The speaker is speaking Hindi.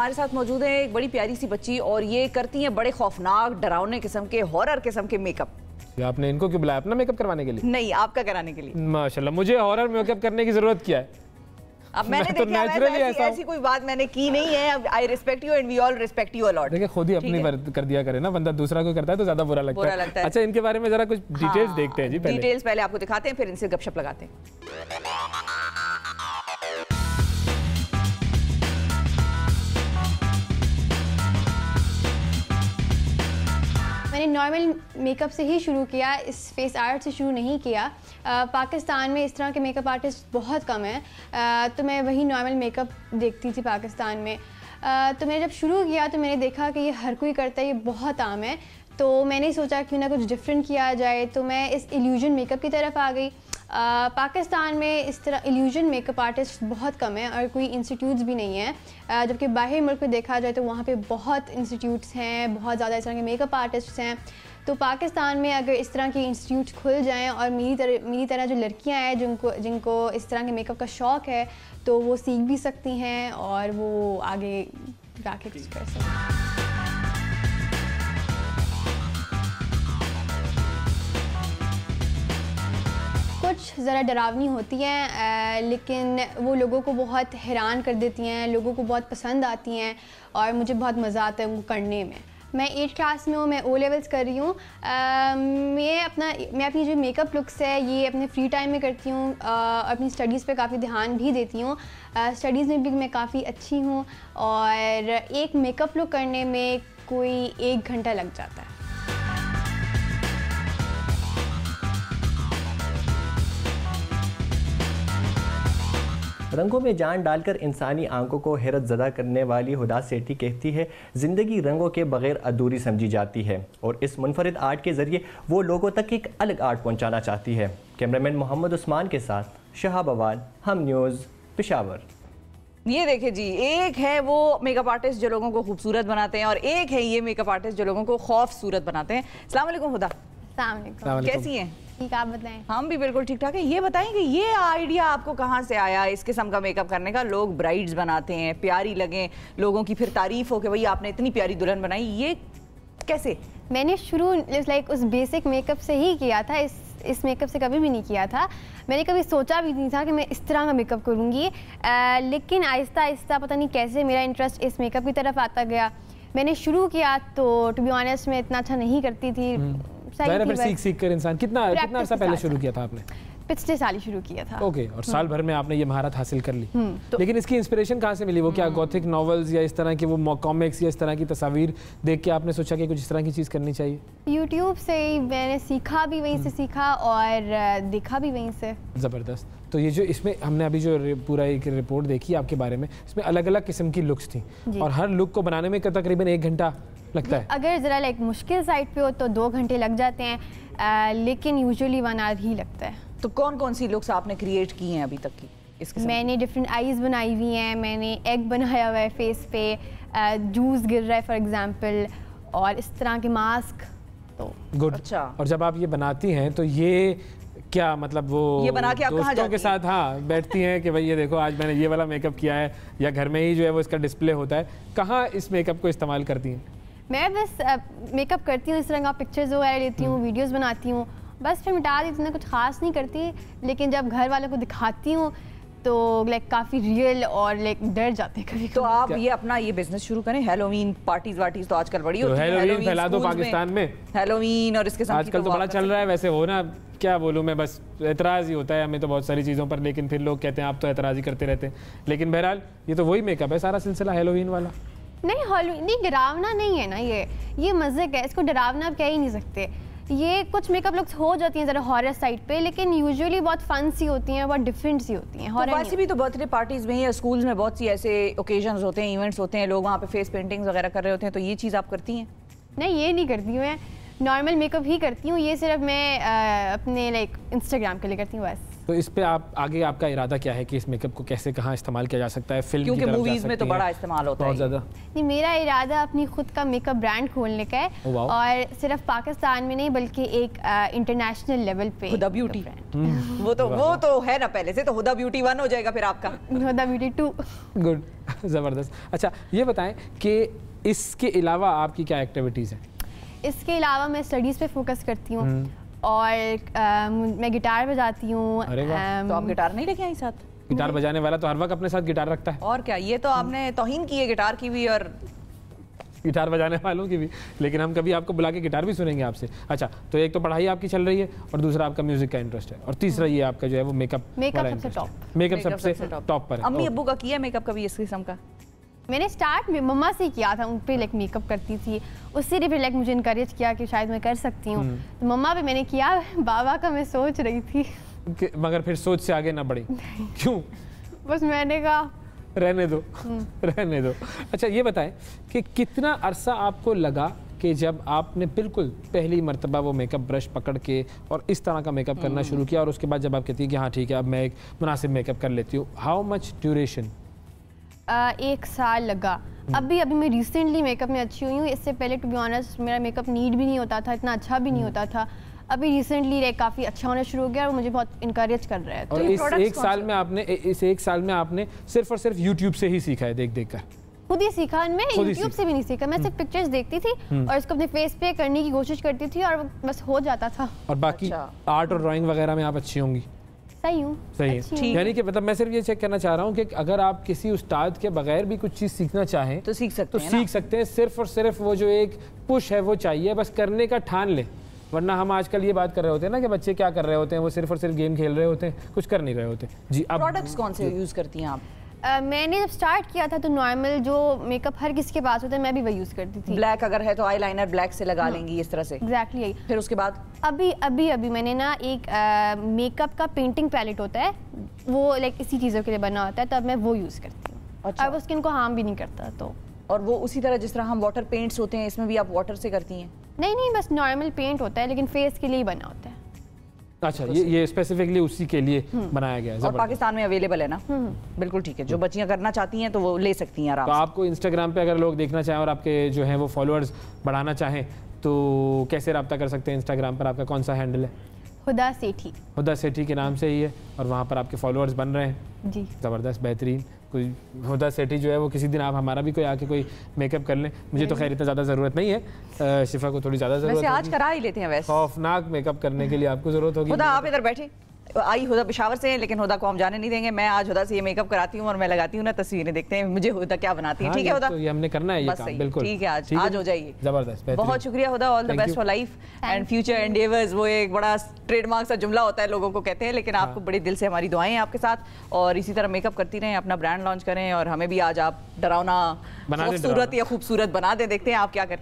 हमारे साथ मौजूद है एक बड़ी प्यारी सी बच्ची और ये करती है बड़े खौफनाक डरावने किस्म के हॉरर किस्म के मेकअप तो आपने इनको क्यों बुलाया अपना मेकअप करवाने के लिए नहीं आपका कराने के लिए माशाल्लाह मुझे हॉरर मेकअप करने की जरूरत क्या है अब मैंने तो देखा ऐसा ऐसी ऐसी कोई बात मैंने की नहीं है अब I respect you and we all respect you a lot देखिए खुद ही अपनी कर दिया करे ना बंदा दूसरा को करता है तो ज्यादा बुरा लगता, बुरा लगता है अच्छा इनके बारे में जरा कुछ डिटेल्स हाँ, देखते हैं जी डिटेल्स पहले आपको दिखाते हैं फिर इनसे गपशप लगाते हैं नॉर्मल मेकअप से ही शुरू किया इस फेस आर्ट से शुरू नहीं किया आ, पाकिस्तान में इस तरह के मेकअप आर्टिस्ट बहुत कम हैं तो मैं वही नॉर्मल मेकअप देखती थी पाकिस्तान में आ, तो मैंने जब शुरू किया तो मैंने देखा कि ये हर कोई करता है ये बहुत आम है तो मैंने सोचा क्यों ना कुछ डिफरेंट किया जाए तो मैं इस एल्यूजन मेकअप की तरफ आ गई पाकिस्तान में इस तरह एल्यूजन मेकअप आर्टिस्ट बहुत कम है और कोई इंस्टीट्यूट्स भी नहीं हैं जबकि बाहरी मुल्क में देखा जाए तो वहाँ पे बहुत इंस्टीट्यूट्स हैं बहुत ज़्यादा इस तरह के मेकअप आर्टिस्ट हैं तो पाकिस्तान में अगर इस तरह के इंस्टीट्यूट खुल जाएँ और मेरी तरह मेरी तरह जो लड़कियाँ हैं जिनको जिनको इस तरह के मेकअप का शौक़ है तो वो सीख भी सकती हैं और वो आगे जाके कुछ कर सकती हैं कुछ ज़रा डरावनी होती हैं लेकिन वो लोगों को बहुत हैरान कर देती हैं लोगों को बहुत पसंद आती हैं और मुझे बहुत मज़ा आता है उनको करने में मैं एट क्लास में हूँ मैं ओ लेवल्स कर रही हूँ मैं अपना मैं अपनी जो मेकअप लुक्स है ये अपने फ्री टाइम में करती हूँ अपनी स्टडीज़ पे काफ़ी ध्यान भी देती हूँ स्टडीज़ में भी मैं काफ़ी अच्छी हूँ और एक मेकअप लुक करने में कोई एक घंटा लग जाता है रंगों में जान डालकर इंसानी आंखों को हैरत ज़दा करने वाली हुदा सेठी कहती है ज़िंदगी रंगों के बगैर अधूरी समझी जाती है और इस मुनफरद आर्ट के ज़रिए वो लोगों तक एक अलग आर्ट पहुँचाना चाहती है कैमरामैन मोहम्मद उस्मान के साथ शहाब अवाल हम न्यूज़ पिशावर ये देखे जी एक है वो मेकअप आर्टिस्ट जो लोगों को खूबसूरत बनाते हैं और एक है ये मेकअप आर्टिस्ट जो लोगों को सूरत बनाते हैं सलाम हुदा कैसी हैं ठीक आप बताएं हम भी बिल्कुल ठीक ठाक है ये बताएं कि ये आइडिया आपको कहाँ से आया इस किस्म का मेकअप करने का लोग ब्राइड्स बनाते हैं प्यारी लगें लोगों की फिर तारीफ हो कि भाई आपने इतनी प्यारी दुल्हन बनाई ये कैसे मैंने शुरू लाइक उस बेसिक मेकअप से ही किया था इस इस मेकअप से कभी भी नहीं किया था मैंने कभी सोचा भी नहीं था कि मैं इस तरह का मेकअप करूँगी लेकिन आहिस्ता आहिस्ता पता नहीं कैसे मेरा इंटरेस्ट इस मेकअप की तरफ आता गया मैंने शुरू किया तो टू बी ऑनेस्ट मैं इतना अच्छा नहीं करती थी हम्म। जाहिर है सीख सीख कर इंसान कितना कितना अर्सा पहले शुरू किया था आपने पिछले साल ही शुरू किया था ओके okay, और साल हम्म। भर में आपने ये महारत हासिल कर ली हम्म, तो, लेकिन इसकी इंस्पिरेशन कहाँ से मिली वो क्या गोथिक हम्म। नॉवेल्स या इस तरह के वो कॉमिक्स या इस तरह की तस्वीर देख के आपने सोचा कि कुछ इस तरह की चीज़ करनी चाहिए यूट्यूब से मैंने सीखा भी वहीं से सीखा और देखा भी वहीं से ज़बरदस्त तो ये जो इसमें हमने अभी जो पूरा एक रिपोर्ट देखी आपके बारे में इसमें अलग अलग किस्म की लुक्स थी और हर लुक को बनाने में तकरीबन एक घंटा लगता है अगर ज़रा लाइक मुश्किल साइड पे हो तो दो घंटे लग जाते हैं आ, लेकिन यूजुअली वन आर ही लगता है तो कौन कौन सी लुक्स आपने क्रिएट की हैं अभी तक की इसके मैंने डिफरेंट आईज़ बनाई हुई हैं मैंने एग बनाया हुआ है फेस पे जूस गिर रहा है फॉर एग्जाम्पल और इस तरह के मास्क तो गुड अच्छा और जब आप ये बनाती हैं तो ये क्या मतलब वो ये बना के आप दोस्तों के साथ हाँ बैठती हैं कि भाई ये देखो आज मैंने ये वाला मेकअप किया है या घर में ही जो है वो इसका डिस्प्ले होता है कहाँ इस मेकअप को इस्तेमाल करती हैं मैं बस मेकअप करती हूँ इस तरह का पिक्चर्स वगैरह लेती हूँ वीडियोस हम्म। बनाती हूँ बस फिर मिटा देती इतना कुछ खास नहीं करती लेकिन जब घर वालों को दिखाती हूँ तो लाइक काफ़ी रियल और लाइक डर जाते कभी तो आप ये अपना ये बिजनेस शुरू करें हेलोवीन पार्टीज वार्टीज तो आजकल बड़ी तो होती है हेलोवीन फैला दो पाकिस्तान में हेलोवीन और इसके साथ आजकल तो, तो बड़ा चल रहा है वैसे हो ना क्या बोलूँ मैं बस एतराज़ ही होता है हमें तो बहुत सारी चीज़ों पर लेकिन फिर लोग कहते हैं आप तो एतराज़ ही करते रहते हैं लेकिन बहरहाल ये तो वही मेकअप है सारा सिलसिला हेलोवीन वाला नहीं हॉलीवुड नहीं डरावना नहीं है ना ये ये मज़े है इसको डरावना आप कह ही नहीं सकते ये कुछ मेकअप लुक्स हो जाती हैं ज़रा हॉरर साइड पे लेकिन यूजुअली बहुत फन सी होती हैं बहुत डिफरेंट सी होती हैं तो वैसे भी तो बर्थडे पार्टीज़ में या स्कूल्स में बहुत सी ऐसे ओकेजन होते हैं इवेंट्स होते हैं लोग वहाँ पे फेस पेंटिंग्स वगैरह कर रहे होते हैं तो ये चीज़ आप करती हैं नहीं ये नहीं करती हूँ मैं नॉर्मल मेकअप ही करती हूँ ये सिर्फ मैं आ, अपने लाइक इंस्टाग्राम के लिए करती हूँ बस तो इस पे आप आगे आपका इरादा क्या है कि इस मेकअप को कैसे कहाँ इस्तेमाल किया जा सकता है फिल्म क्योंकि मूवीज में तो बड़ा इस्तेमाल होता है ज़्यादा नहीं मेरा इरादा अपनी खुद का मेकअप ब्रांड खोलने का है oh, और सिर्फ पाकिस्तान में नहीं बल्कि एक इंटरनेशनल लेवल पे हुदा ब्यूटी hmm. वो तो वो तो है ना पहले से तो हुदा ब्यूटी वन हो जाएगा फिर आपका हुदा ब्यूटी टू गुड ज़बरदस्त अच्छा ये बताएं कि इसके अलावा आपकी क्या एक्टिविटीज़ हैं इसके अलावा मैं स्टडीज़ पे फोकस करती हूँ hmm. और आ, मैं गिटार बजाती हूँ तो आप गिटार नहीं लेके आई साथ गिटार बजाने वाला तो हर वक्त अपने साथ गिटार रखता है और क्या ये तो आपने तोहिन की है गिटार की भी और गिटार बजाने वालों की भी लेकिन हम कभी आपको बुला के गिटार भी सुनेंगे आपसे अच्छा तो एक तो पढ़ाई आपकी चल रही है और दूसरा आपका म्यूजिक का इंटरेस्ट है और तीसरा ये आपका जो है वो मेकअप मेकअप सबसे टॉप मेकअप सबसे टॉप पर अम्मी अबू का किया मेकअप कभी इस किस्म का मैंने स्टार्ट में मम्मा से किया था उन पर लाइक मेकअप करती थी उससे भी लाइक मुझे इंकरेज किया कि शायद मैं कर सकती हूँ हम्म। तो मम्मा पे मैंने किया बाबा का मैं सोच रही थी मगर फिर सोच से आगे ना बढ़ी क्यों बस मैंने कहा रहने दो हम्म। रहने दो अच्छा ये बताएं कि कितना अरसा आपको लगा कि जब आपने बिल्कुल पहली मरतबा वो मेकअप ब्रश पकड़ के और इस तरह का मेकअप करना हम्म। शुरू किया और उसके बाद जब आप कहती हैं कि हाँ ठीक है अब मैं एक मुनासिब मेकअप कर लेती हूँ हाउ मच ड्यूरेशन एक साल लगा हम्म। अभी अभी मैं रिसेंटली मेकअप में अच्छी हुई हूँ इससे पहले टू बी ऑनेस्ट मेरा मेकअप नीड भी नहीं होता था इतना अच्छा भी नहीं हम्म। होता था अभी रिसेंटली काफ़ी अच्छा होना शुरू हो गया और मुझे बहुत इंकरेज कर रहा है और तो इस एक साल में आपने इस एक साल में आपने सिर्फ और सिर्फ यूट्यूब से ही सीखा है देख देख कर खुद ही सीखा मैं यूट्यूब से भी नहीं सीखा मैं हम्म। सिर्फ पिक्चर्स देखती थी और इसको अपने फेस पे करने की कोशिश करती थी और बस हो जाता था और बाकी आर्ट अच्छा। और ड्राइंग वगैरह में आप अच्छी होंगी सही हूँ सही है यानी कि मतलब मैं सिर्फ ये चेक करना चाह रहा हूँ कि अगर आप किसी उस्ताद के बगैर भी कुछ चीज़ सीखना चाहें तो सीख सकते तो सीख सकते हैं सिर्फ और सिर्फ वो जो एक पुश है वो चाहिए बस करने का ठान लें वरना हम आजकल ये बात कर रहे होते हैं ना कि बच्चे क्या कर रहे होते हैं वो सिर्फ और सिर्फ गेम खेल रहे होते हैं कुछ कर नहीं रहे होते जी अब प्रोडक्ट्स कौन से यूज़ करती हैं आप मैंने जब स्टार्ट किया था तो नॉर्मल जो मेकअप हर किसी के पास होता है मैं भी वही यूज़ करती थी ब्लैक अगर है तो आई लाइनर ब्लैक से लगा हाँ। लेंगी इस तरह से एग्जैक्टली exactly. फिर उसके बाद अभी अभी अभी मैंने ना एक मेकअप का पेंटिंग पैलेट होता है वो लाइक इसी चीज़ों के लिए बना होता है तो अब मैं वो यूज़ करती हूँ अच्छा। और वो स्किन को हार्म भी नहीं करता तो और वो उसी तरह जिस तरह हम वाटर पेंट्स होते हैं इसमें भी आप वाटर से करती हैं नहीं नहीं बस नॉर्मल पेंट होता है लेकिन फेस के लिए ही बना होता है अच्छा तो ये ये स्पेसिफिकली उसी के लिए हम्म। बनाया गया है और पाकिस्तान में अवेलेबल है ना हम्म। बिल्कुल ठीक है जो हम्म। बच्चियां करना चाहती हैं तो वो ले सकती हैं तो आपको इंस्टाग्राम पे अगर लोग देखना चाहें और आपके जो हैं वो फॉलोअर्स बढ़ाना चाहें तो कैसे रब्ता कर सकते हैं इंस्टाग्राम पर आपका कौन सा हैंडल है हुदा सेठी हुदा सेठी के नाम से ही है और वहाँ पर आपके फॉलोअर्स बन रहे हैं जी ज़बरदस्त बेहतरीन कोई हुदा सेठी जो है वो किसी दिन आप हमारा भी कोई आके कोई मेकअप कर लें मुझे तो हम्म। खैर इतना ज़्यादा ज़रूरत नहीं है शिफा को थोड़ी ज़्यादा ज़रूरत आज करा ही लेते हैं वैसे खौफनाक मेकअप करने के लिए आपको ज़रूरत होगी आप इधर बैठे आई हुदा पिशावर से हैं लेकिन हुदा को हम जाने नहीं देंगे मैं आज हुदा से ये मेकअप कराती हूँ और मैं लगाती हूँ ना तस्वीरें देखते हैं मुझे हुदा क्या बनाती है हाँ, ठीक है हुदा तो ये हमने करना है ये काम बिल्कुल ठीक है आज आज हो जाइए जबरदस्त बहुत शुक्रिया Huda all the best for life and future endeavours वो एक बड़ा ट्रेडमार्क सा जुमला होता है लोगों को कहते हैं लेकिन हाँ। आपको बड़े दिल से हमारी दुआएं आपके साथ और इसी तरह मेकअप करती रहें अपना ब्रांड लॉन्च करें और हमें भी आज आप डरावना खूबसूरत या खूबसूरत बना दें देखते हैं आप क्या करती